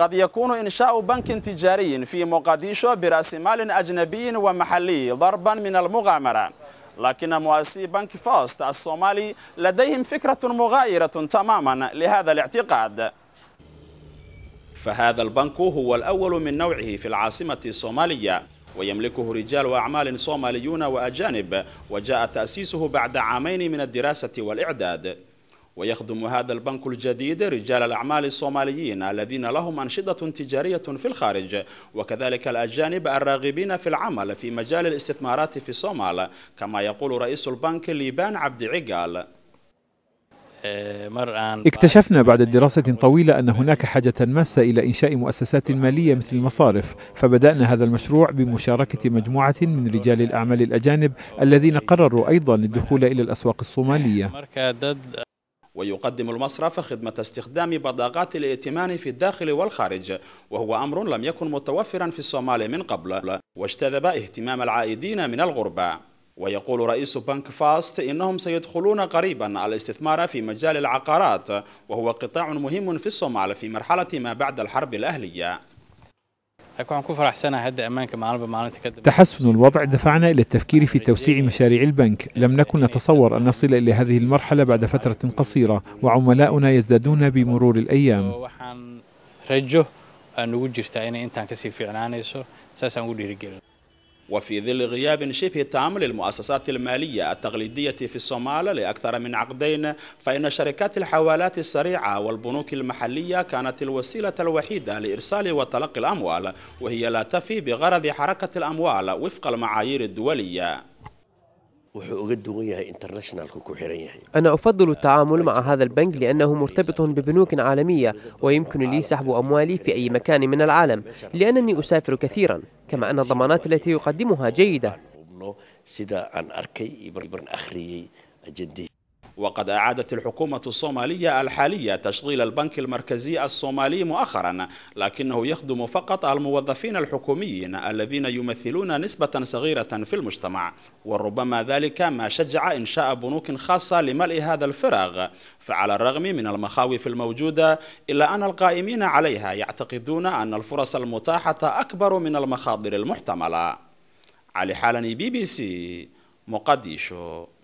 قد يكون إنشاء بنك تجاري في مقديشو برأس مال أجنبي ومحلي ضربا من المغامرة لكن مؤسسي بنك فاست الصومالي لديهم فكرة مغايرة تماما لهذا الاعتقاد فهذا البنك هو الأول من نوعه في العاصمة الصومالية ويملكه رجال أعمال صوماليون وأجانب وجاء تأسيسه بعد عامين من الدراسة والإعداد ويخدم هذا البنك الجديد رجال الأعمال الصوماليين الذين لهم أنشطة تجارية في الخارج وكذلك الأجانب الراغبين في العمل في مجال الاستثمارات في الصومال كما يقول رئيس البنك ليبان عبد عقال اكتشفنا بعد دراسة طويلة أن هناك حاجة ماسة إلى إنشاء مؤسسات مالية مثل المصارف فبدأنا هذا المشروع بمشاركة مجموعة من رجال الأعمال الأجانب الذين قرروا أيضا الدخول إلى الأسواق الصومالية ويقدم المصرف خدمة استخدام بطاقات الائتمان في الداخل والخارج وهو أمر لم يكن متوفرا في الصومال من قبل واجتذب اهتمام العائدين من الغربة ويقول رئيس بنك فاست إنهم سيدخلون قريبا الاستثمار في مجال العقارات وهو قطاع مهم في الصومال في مرحلة ما بعد الحرب الأهلية تحسن الوضع دفعنا إلى التفكير في توسيع مشاريع البنك لم نكن نتصور أن نصل إلى هذه المرحلة بعد فترة قصيرة وعملاؤنا يزدادون بمرور الأيام أن إنتان كسي ساسا وفي ظل غياب شبه تام للمؤسسات المالية التقليدية في الصومال لأكثر من عقدين فإن شركات الحوالات السريعة والبنوك المحلية كانت الوسيلة الوحيدة لإرسال وتلقي الأموال وهي لا تفي بغرض حركة الأموال وفق المعايير الدولية أنا أفضل التعامل مع هذا البنك لأنه مرتبط ببنوك عالمية ويمكن لي سحب أموالي في أي مكان من العالم لأنني أسافر كثيرا كما أن الضمانات التي يقدمها جيدة وقد أعادت الحكومة الصومالية الحالية تشغيل البنك المركزي الصومالي مؤخرا لكنه يخدم فقط الموظفين الحكوميين الذين يمثلون نسبة صغيرة في المجتمع وربما ذلك ما شجع إنشاء بنوك خاصة لملء هذا الفراغ فعلى الرغم من المخاوف الموجودة إلا أن القائمين عليها يعتقدون أن الفرص المتاحة أكبر من المخاطر المحتملة علي حالني بي بي سي مقديشو